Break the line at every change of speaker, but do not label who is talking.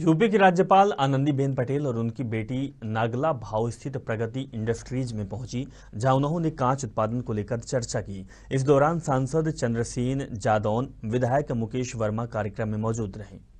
UP की राज्यपाल आनंदीबेन पटेल और उनकी बेटी नागला भाव स्थित प्रगति इंडस्ट्रीज में पहुंची जहां उन्होंने कांच उत्पादन को लेकर चर्चा की इस दौरान सांसद चंद्रसेन जादौन विधायक मुकेश वर्मा कार्यक्रम में मौजूद रहे